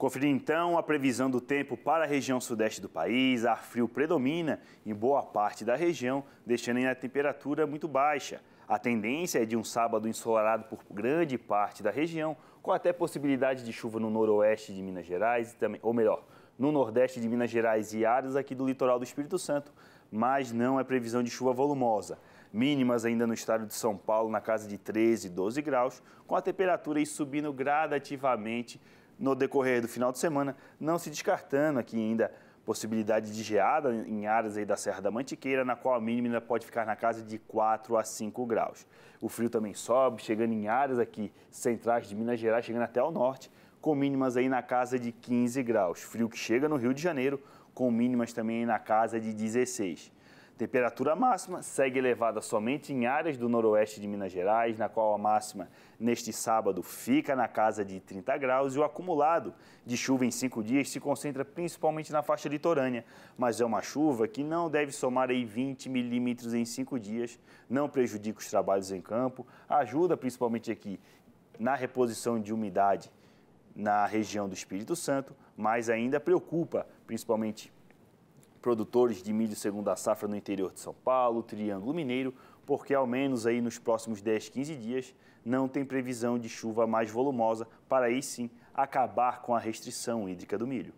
Conferir então a previsão do tempo para a região sudeste do país. Ar frio predomina em boa parte da região, deixando a temperatura muito baixa. A tendência é de um sábado ensolarado por grande parte da região, com até possibilidade de chuva no noroeste de Minas Gerais, também, ou melhor, no nordeste de Minas Gerais e áreas aqui do litoral do Espírito Santo, mas não é previsão de chuva volumosa. Mínimas ainda no estado de São Paulo, na casa de 13, 12 graus, com a temperatura aí subindo gradativamente no decorrer do final de semana, não se descartando aqui ainda possibilidade de geada em áreas aí da Serra da Mantiqueira, na qual a mínima ainda pode ficar na casa de 4 a 5 graus. O frio também sobe, chegando em áreas aqui centrais de Minas Gerais, chegando até ao norte, com mínimas aí na casa de 15 graus. Frio que chega no Rio de Janeiro, com mínimas também na casa de 16. Temperatura máxima segue elevada somente em áreas do noroeste de Minas Gerais, na qual a máxima neste sábado fica na casa de 30 graus e o acumulado de chuva em cinco dias se concentra principalmente na faixa litorânea, mas é uma chuva que não deve somar aí 20 milímetros em cinco dias, não prejudica os trabalhos em campo, ajuda principalmente aqui na reposição de umidade na região do Espírito Santo, mas ainda preocupa principalmente produtores de milho segunda safra no interior de São Paulo, Triângulo Mineiro, porque ao menos aí nos próximos 10, 15 dias não tem previsão de chuva mais volumosa para aí sim acabar com a restrição hídrica do milho.